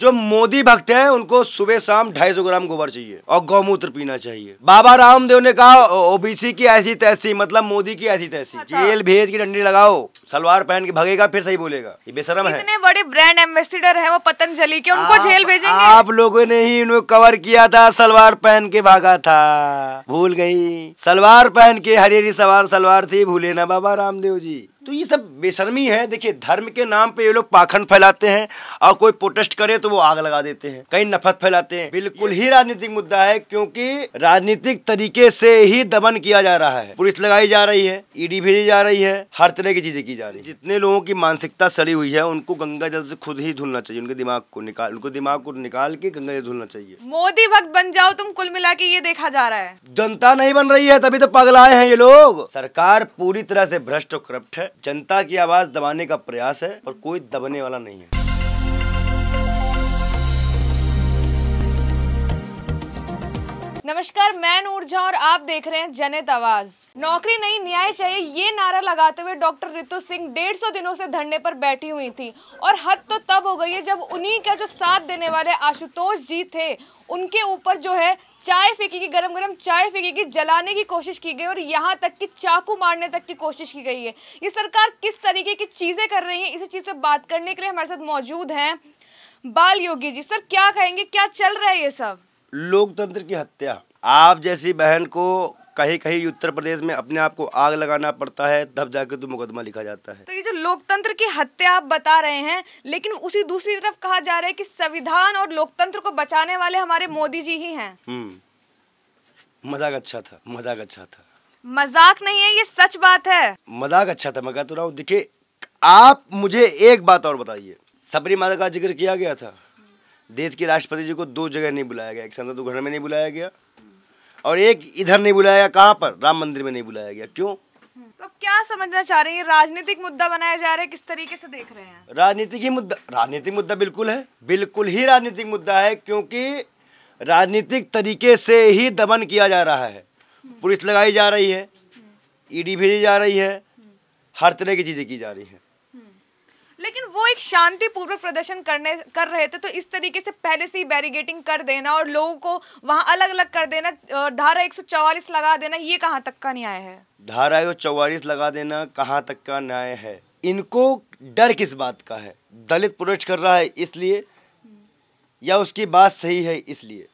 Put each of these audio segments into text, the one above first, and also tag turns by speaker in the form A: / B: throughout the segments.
A: जो मोदी भक्त हैं उनको सुबह शाम ढाई सौ ग्राम गोबर चाहिए और गौमूत्र पीना चाहिए बाबा रामदेव ने कहा ओबीसी की ऐसी तैसी मतलब मोदी की ऐसी तैसी हाँ, तो- जेल भेज की डंडी लगाओ सलवार पहन के भगेगा फिर सही बोलेगा ये बेसरम है इतने
B: बड़े ब्रांड एम्बेसिडर है वो पतंजलि के उनको जेल भेजेंगे आप
A: लोगों ने ही उनको कवर किया था सलवार पहन के भागा था भूल गयी सलवार पहन के हरी हरी सवार सलवार थी भूले ना बाबा रामदेव जी तो ये सब बेशर्मी है देखिए धर्म के नाम पे ये लोग पाखंड फैलाते हैं और कोई प्रोटेस्ट करे तो वो आग लगा देते हैं कहीं नफरत फैलाते हैं बिल्कुल ही राजनीतिक मुद्दा है क्योंकि राजनीतिक तरीके से ही दमन किया जा रहा है पुलिस लगाई जा रही है ईडी e भेजी जा रही है हर तरह की चीजें की जा रही है जितने लोगों की मानसिकता सड़ी हुई है उनको गंगा जल से खुद ही धुलना चाहिए उनके दिमाग को निकाल उनको दिमाग को निकाल के गंगा जल धुलना चाहिए
B: मोदी भक्त बन जाओ तुम कुल मिला के ये देखा जा रहा है
A: जनता नहीं बन रही है तभी तो पगलाए हैं ये लोग सरकार पूरी तरह से भ्रष्ट और करप्ट है जनता की आवाज़ दबाने का प्रयास है और कोई दबने वाला नहीं है
B: नमस्कार मैं नूरझा और आप देख रहे हैं जनित आवाज नौकरी नहीं न्याय चाहिए ये नारा लगाते हुए डॉक्टर रितु सिंह डेढ़ सौ दिनों से धरने पर बैठी हुई थी और हद तो तब हो गई है जब उन्हीं का जो साथ देने वाले आशुतोष जी थे उनके ऊपर जो है चाय फेंकी गई गरम गरम चाय फेंकी गई जलाने की कोशिश की गई और यहाँ तक कि चाकू मारने तक की कोशिश की गई है ये सरकार किस तरीके की चीज़ें कर रही है इसी चीज़ पर बात करने के लिए हमारे साथ मौजूद हैं बाल योगी जी सर क्या कहेंगे क्या चल रहा है ये सब
A: लोकतंत्र की हत्या आप जैसी बहन को कहीं कहीं उत्तर प्रदेश में अपने आप को आग लगाना पड़ता है तब जाके तो मुकदमा लिखा जाता है तो
B: ये जो लोकतंत्र की हत्या आप बता रहे हैं लेकिन उसी दूसरी तरफ कहा जा रहा है कि संविधान और लोकतंत्र को बचाने वाले हमारे मोदी जी ही हैं
A: हम्म। मजाक अच्छा था मजाक अच्छा था
B: मजाक नहीं है ये सच बात है
A: मजाक अच्छा था मैं तो रहा हूँ देखिये आप मुझे एक बात और बताइए सबरी माता का जिक्र किया गया था देश के राष्ट्रपति जी को दो जगह नहीं बुलाया गया एक संसद घर में नहीं बुलाया गया और एक इधर नहीं बुलाया कहाँ पर राम मंदिर में नहीं बुलाया गया क्यों
B: तो क्या समझना चाह रहे हैं राजनीतिक मुद्दा बनाया जा रहा है किस तरीके से देख रहे हैं
A: राजनीतिक ही मुद्दा राजनीतिक मुद्दा बिल्कुल है बिल्कुल ही राजनीतिक मुद्दा है क्योंकि राजनीतिक तरीके से ही दमन किया जा रहा है पुलिस लगाई जा रही है ईडी भेजी जा रही है हर तरह की चीज़ें की जा रही है
B: लेकिन वो एक शांतिपूर्वक प्रदर्शन करने कर रहे थे तो इस तरीके से पहले से ही बैरिगेटिंग कर देना और लोगों को वहाँ अलग अलग कर देना और धारा 144 लगा देना ये कहाँ तक का न्याय है
A: धारा एक चौवालीस लगा देना कहाँ तक का न्याय है इनको डर किस बात का है दलित प्रोटेस्ट कर रहा है इसलिए या उसकी बात सही है इसलिए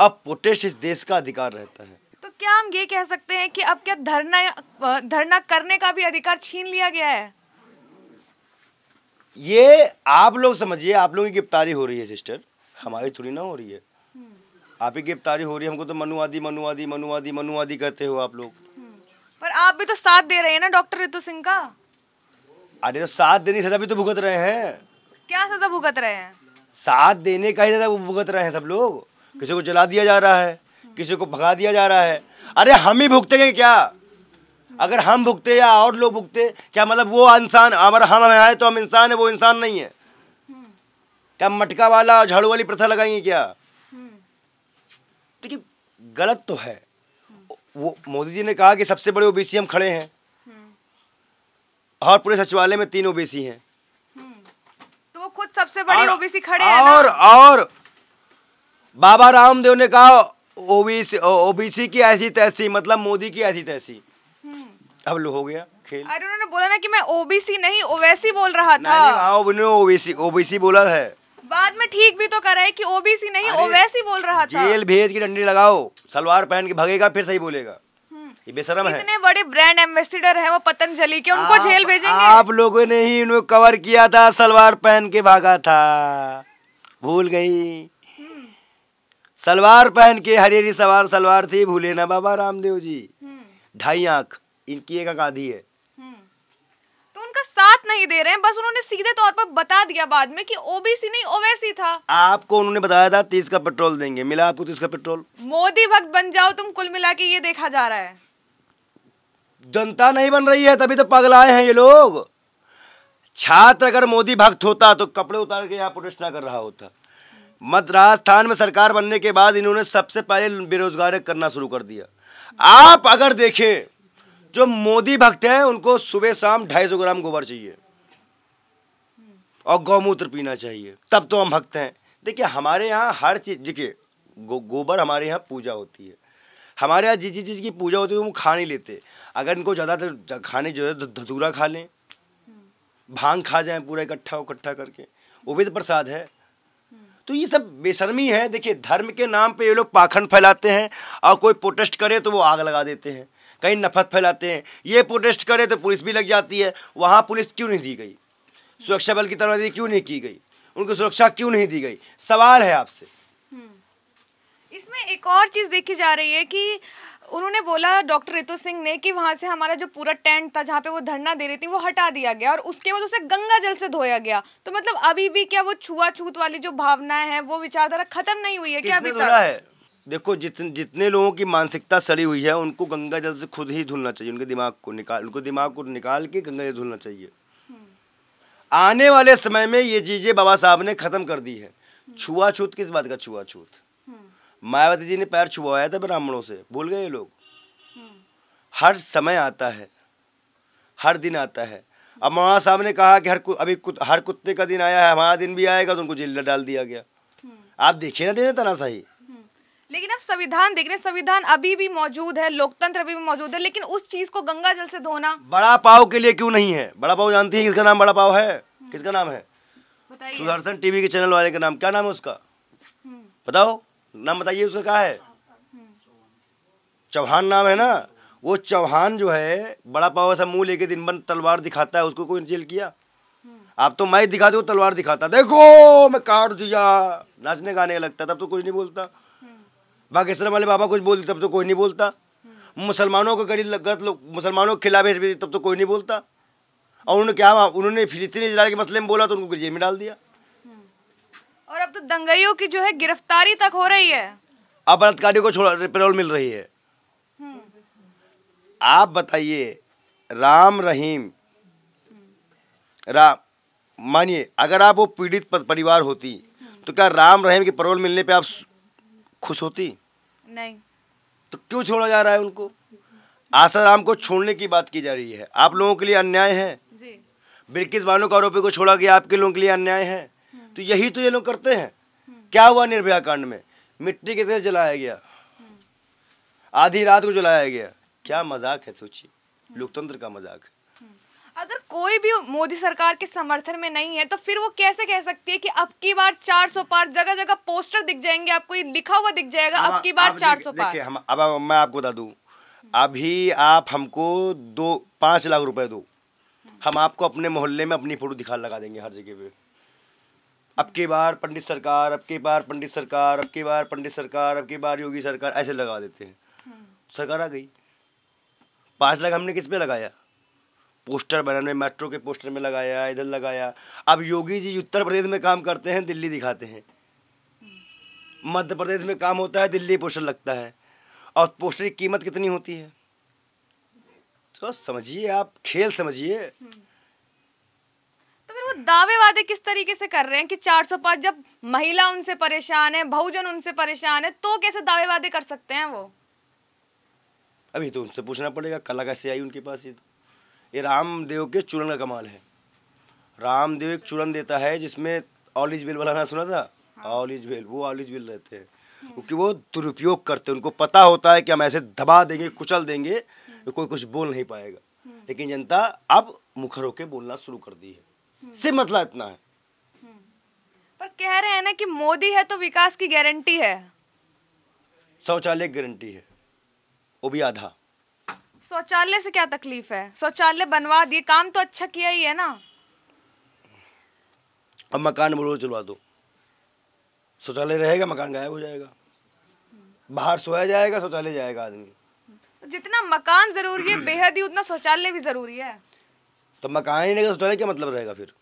A: अब प्रोटेस्ट इस देश का अधिकार रहता है
B: तो क्या हम ये कह सकते हैं कि अब क्या धरना धरना करने का भी अधिकार छीन लिया गया है
A: ये आप लोग समझिए आप लोगों की गिरफ्तारी हो रही है सिस्टर हमारी थोड़ी ना हो रही है आप ही गिरफ्तारी हो रही है हमको तो मनुवादी मनुवादी मनुवादी मनुवादी कहते हो आप लोग
B: पर आप भी तो साथ दे रहे हैं ना डॉक्टर रितु सिंह का
A: अरे तो साथ देने की सजा भी तो भुगत रहे हैं
B: क्या सजा भुगत रहे हैं
A: साथ देने का ही सजा भुगत रहे हैं सब लोग किसी को जला दिया जा रहा है किसी को भगा दिया जा रहा है अरे हम ही भुगतेंगे क्या अगर हम भुगते या और लोग भुगते क्या मतलब वो इंसान अगर हम आए तो हम इंसान है वो इंसान नहीं है क्या मटका वाला झाड़ू वाली प्रथा लगाएंगे क्या देखिए गलत तो है वो मोदी जी ने कहा कि सबसे बड़े ओबीसी हम खड़े हैं और पूरे सचिवालय में तीन ओबीसी हैं
B: तो वो खुद सबसे बड़े ओबीसी खड़े हैं और
A: और बाबा रामदेव ने कहा ओबीसी ओबीसी की ऐसी तैसी मतलब मोदी की ऐसी तैसी अब लो हो गया खेल
B: अरे उन्होंने बोला ना कि मैं ओबीसी नहीं ओवैसी बोल रहा था हाँ
A: उन्होंने ओबीसी ओबीसी बोला है
B: बाद में ठीक भी तो करा है कि ओबीसी नहीं ओवैसी बोल रहा था जेल
A: भेज के डंडी लगाओ सलवार पहन के भगेगा फिर सही बोलेगा हम्म। ये बेशरम है
B: इतने बड़े ब्रांड एम्बेसिडर है वो पतंजलि के उनको जेल भेजेंगे आप
A: लोगों ने ही उनको कवर किया था सलवार पहन के भागा था भूल गई हम्म। सलवार पहन के हरेरी सवार सलवार थी भूले ना बाबा रामदेव जी हम्म। ढाई आंख इनकी एक आधी है
B: हम्म। तो उनका साथ नहीं दे रहे हैं बस उन्होंने सीधे तौर पर बता दिया बाद में कि ओबीसी नहीं ओवैसी था
A: आपको उन्होंने बताया था तीस का पेट्रोल देंगे मिला आपको तीस का पेट्रोल
B: मोदी भक्त बन जाओ तुम कुल मिला के ये देखा जा रहा है
A: जनता नहीं बन रही है तभी तो पागल आए हैं ये लोग छात्र अगर मोदी भक्त होता तो कपड़े उतार के यहाँ प्रोटेस्ट ना कर रहा होता मत राजस्थान में सरकार बनने के बाद इन्होंने सबसे पहले बेरोजगार करना शुरू कर दिया आप अगर देखें जो मोदी भक्त हैं उनको सुबह शाम ढाई सौ ग्राम गोबर चाहिए और गौमूत्र पीना चाहिए तब तो हम भक्त हैं देखिए हमारे यहाँ हर चीज़ देखिए गो, गोबर हमारे यहाँ पूजा होती है हमारे यहाँ जिस जिस चीज़ की पूजा होती है वो खा नहीं लेते अगर इनको ज़्यादातर खाने जो है धतूरा खा लें भांग खा जाएं पूरा इकट्ठा इकट्ठा करके वो भी तो प्रसाद है तो ये सब बेशर्मी है देखिए धर्म के नाम पे ये लोग पाखंड फैलाते हैं और कोई प्रोटेस्ट करे तो वो आग लगा देते हैं कहीं नफरत फैलाते हैं ये प्रोटेस्ट करें तो पुलिस भी लग जाती है वहाँ पुलिस क्यों नहीं दी गई सुरक्षा बल की तैनाती क्यों नहीं की गई उनको सुरक्षा क्यों नहीं दी गई सवाल है आपसे
B: हम्म। इसमें एक और चीज़ देखी जा रही है कि उन्होंने बोला डॉक्टर रितु सिंह ने कि वहाँ से हमारा जो पूरा टेंट था जहाँ पे वो धरना दे रही थी वो हटा दिया गया और उसके बाद उसे गंगा जल से धोया गया तो मतलब अभी भी क्या वो छुआछूत वाली जो भावनाएं हैं वो विचारधारा खत्म नहीं हुई है क्या अभी तक है
A: देखो जितने जितने लोगों की मानसिकता सड़ी हुई है उनको गंगा जल से खुद ही धुलना चाहिए उनके दिमाग को निकाल उनको दिमाग को निकाल के गंगा जल धुलना चाहिए हम्म। आने वाले समय में ये चीज़ें बाबा साहब ने ख़त्म कर दी है हम्म। छुआछूत किस बात का छुआछूत हम्म। मायावती जी ने पैर छुआया था ब्राह्मणों से भूल गए ये लोग हर समय आता है हर दिन आता है अब मौलाना साहब ने कहा कि हर अभी कु हर कुत्ते का दिन आया है हमारा दिन भी आएगा तो उनको जेल डाल दिया गया आप देखिए ना देना तनाशाही
B: लेकिन अब संविधान देख रहे हैं संविधान अभी भी मौजूद है लोकतंत्र अभी भी मौजूद है लेकिन उस चीज को गंगा जल से धोना
A: बड़ा पाव के लिए क्यों नहीं है बड़ा पाव जानती है किसका नाम बड़ा पाव है हम्म। किसका नाम है सुदर्शन टीवी के चैनल वाले का नाम क्या नाम है उसका हम्म। बताओ नाम बताइए उसका क्या है हम्म। चौहान नाम है ना वो चौहान जो है बड़ा पाव ऐसा मुंह लेके दिन बन तलवार दिखाता है उसको कोई जेल किया आप तो मैं दिखाते हो तलवार दिखाता देखो मैं काट दिया नाचने गाने लगता तब तो कुछ नहीं बोलता पाकिस्तान वाले बाबा कुछ बोलते तब तो कोई नहीं बोलता मुसलमानों को गरीब गलत लोग मुसलमानों के खिलाफ तब तो कोई नहीं बोलता और उन्होंने क्या उन्होंने फिलिस्तीन इजराइल के मसले में बोला तो उनको जेल में डाल दिया हम्म।
B: और अब तो दंगाइयों की जो है गिरफ्तारी तक हो रही है
A: अब बलात्कारियों को छोड़ा पेरोल मिल रही है हम्म। आप बताइए राम रहीम राम मानिए अगर आप वो पीड़ित परिवार होती तो क्या राम रहीम के पेरोल मिलने पे आप खुश होती नहीं तो क्यों छोड़ा जा रहा है उनको आसाराम को छोड़ने की बात की जा रही है आप लोगों के लिए अन्याय है बिल्किस बानो के आरोपी को छोड़ा गया आपके लोगों के लिए अन्याय है हम्म। तो यही तो ये लोग करते हैं हम्म। क्या हुआ निर्भया कांड में मिट्टी के तरह जलाया गया हम्म। आधी रात को जलाया गया क्या मजाक है सोचिए लोकतंत्र का मजाक है
B: अगर कोई भी मोदी सरकार के समर्थन में नहीं है तो फिर वो कैसे कह सकती है कि अब की बार 400 पार जगह जगह पोस्टर दिख जाएंगे आपको ये लिखा हुआ दिख जाएगा अब की बार 400 पार देखिए हम
A: अब मैं आपको बता दूं अभी आप हमको दो पाँच लाख रुपए दो हम आपको अपने मोहल्ले में अपनी फोटो दिखा लगा देंगे हर जगह पे अब की बार पंडित सरकार अब की बार पंडित सरकार अब की बार पंडित सरकार अब की बार योगी सरकार ऐसे लगा देते हैं हम्म। सरकार आ गई पाँच लाख हमने किस पे लगाया पोस्टर बनाने मेट्रो के पोस्टर में लगाया इधर लगाया अब योगी जी उत्तर प्रदेश में काम करते हैं दिल्ली दिखाते हैं मध्य प्रदेश में काम होता है दिल्ली पोस्टर लगता है और पोस्टर की कीमत कितनी होती है तो समझिए आप खेल समझिए
B: तो फिर वो दावे वादे किस तरीके से कर रहे हैं कि चार सौ 405 जब महिला उनसे परेशान है बहुजन उनसे परेशान है तो कैसे दावे वादे कर सकते हैं वो
A: अभी तो उनसे पूछना पड़ेगा कला कैसे आई उनके पास ये तो ये रामदेव के चूरण का कमाल है रामदेव एक चूरन देता है जिसमें ऑल इज बेल वाला ना सुना था हाँ। ऑल इज बेल वो ऑल इज बेल रहते हैं क्योंकि वो दुरुपयोग करते हैं उनको पता होता है कि हम ऐसे दबा देंगे कुचल देंगे तो कोई कुछ बोल नहीं पाएगा हम्म। लेकिन जनता अब मुखर होकर बोलना शुरू कर दी है हम्म। सिर्फ मतलब इतना है
B: पर कह रहे हैं ना कि मोदी है तो विकास की गारंटी है
A: शौचालय गारंटी है वो भी आधा
B: शौचालय से क्या तकलीफ है शौचालय बनवा दिए काम तो अच्छा किया ही है ना
A: अब मकान बोलो चलवा दो शौचालय रहेगा मकान गायब हो जाएगा बाहर सोया जाएगा शौचालय जाएगा आदमी
B: तो जितना मकान जरूरी है बेहद ही उतना शौचालय भी जरूरी है
A: तो मकान ही नहीं शौचालय क्या मतलब रहेगा फिर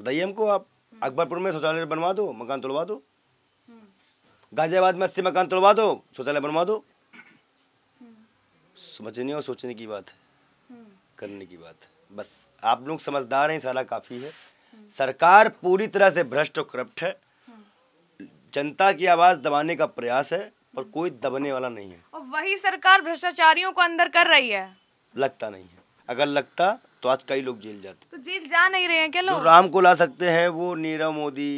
A: बताइए हमको आप अकबरपुर में शौचालय बनवा दो मकान तुलवा दो हम्म। गाजियाबाद में अस्सी मकान तुलवा दो शौचालय बनवा दो समझने और सोचने की बात है हम्म। करने की बात है बस आप लोग समझदार हैं सारा काफ़ी है सरकार पूरी तरह से भ्रष्ट और करप्ट है जनता की आवाज़ दबाने का प्रयास है पर कोई दबने वाला नहीं है
B: और वही सरकार भ्रष्टाचारियों को अंदर कर रही है
A: लगता नहीं है अगर लगता तो आज कई लोग जेल जाते
B: तो जेल जा नहीं रहे हैं क्या लोग
A: राम को ला सकते हैं वो नीरव मोदी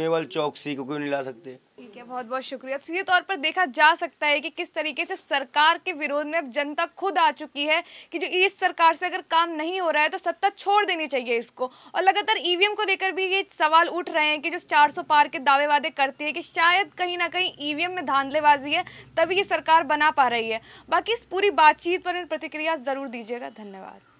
A: मेवल चौकसी को क्यों नहीं ला सकते
B: ठीक है बहुत बहुत शुक्रिया सीधे तो तौर पर देखा जा सकता है कि किस तरीके से सरकार के विरोध में अब जनता खुद आ चुकी है कि जो इस सरकार से अगर काम नहीं हो रहा है तो सत्ता छोड़ देनी चाहिए इसको और लगातार ईवीएम को लेकर भी ये सवाल उठ रहे हैं कि जो 400 पार के दावे वादे करती है कि शायद कहीं ना कहीं ईवीएम में धांधलेबाजी है तभी ये सरकार बना पा रही है बाकी इस पूरी बातचीत पर प्रतिक्रिया ज़रूर दीजिएगा धन्यवाद